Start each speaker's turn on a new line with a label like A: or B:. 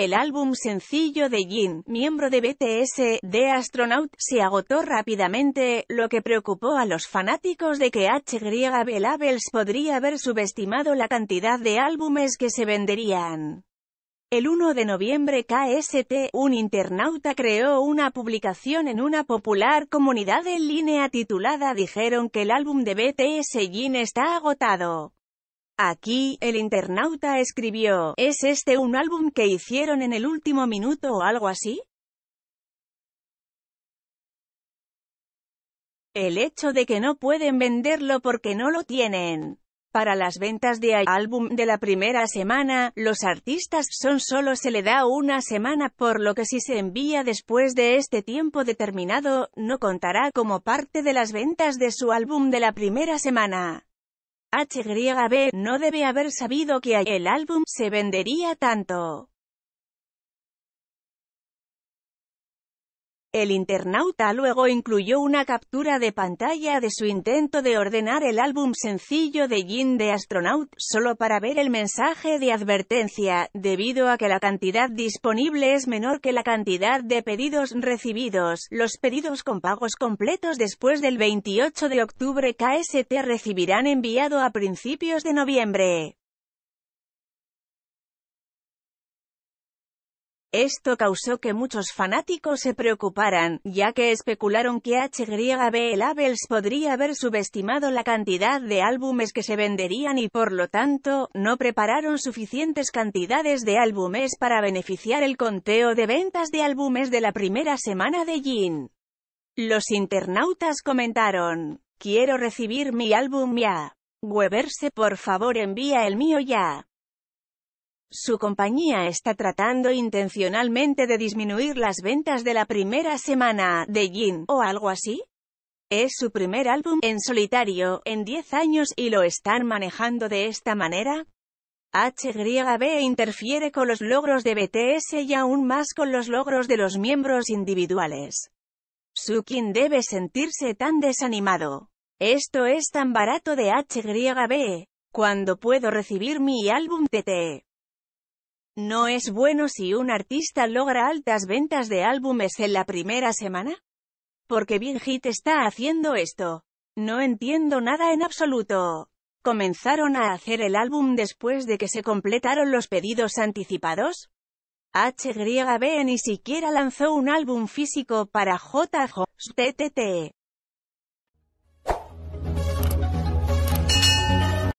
A: El álbum sencillo de Jin, miembro de BTS, The Astronaut, se agotó rápidamente, lo que preocupó a los fanáticos de que HYB Labels podría haber subestimado la cantidad de álbumes que se venderían. El 1 de noviembre KST, un internauta creó una publicación en una popular comunidad en línea titulada Dijeron que el álbum de BTS Jin está agotado. Aquí,
B: el internauta escribió, ¿es este un álbum que hicieron en el último minuto o algo así? El hecho de que no pueden venderlo porque no lo tienen. Para las ventas de álbum
A: de la primera semana, los artistas son solo se le da una semana, por lo que si se envía después de este tiempo determinado, no contará como parte de las ventas de su álbum de la primera semana. HYB no debe haber
B: sabido que el álbum se vendería tanto. El internauta luego incluyó una captura de
A: pantalla de su intento de ordenar el álbum sencillo de Jin de Astronaut, solo para ver el mensaje de advertencia, debido a que la cantidad disponible es menor que la cantidad de pedidos recibidos. Los pedidos con pagos completos después del
B: 28 de octubre KST recibirán enviado a principios de noviembre. Esto causó que muchos fanáticos se preocuparan, ya que especularon que HB Labels
A: podría haber subestimado la cantidad de álbumes que se venderían y por lo tanto, no prepararon suficientes cantidades de álbumes para beneficiar el conteo de ventas de álbumes de la primera semana de Jin. Los internautas comentaron, quiero recibir mi álbum ya. Weberse por favor envía el mío ya. Su compañía está tratando intencionalmente de disminuir las ventas de la primera semana, de Jin o algo así. Es su primer álbum, en solitario, en 10 años, y lo están manejando de esta manera. HB interfiere con los logros de BTS y aún más con los logros de los miembros individuales. Sukin debe sentirse tan desanimado. Esto es tan barato de HB. Cuando puedo recibir mi álbum TT? ¿No es bueno si un artista logra altas ventas de álbumes en la primera semana? Porque Big Hit está haciendo esto. No entiendo nada en absoluto. ¿Comenzaron a hacer el álbum después de que se completaron los pedidos anticipados? HYB ni siquiera lanzó un álbum físico para JJ.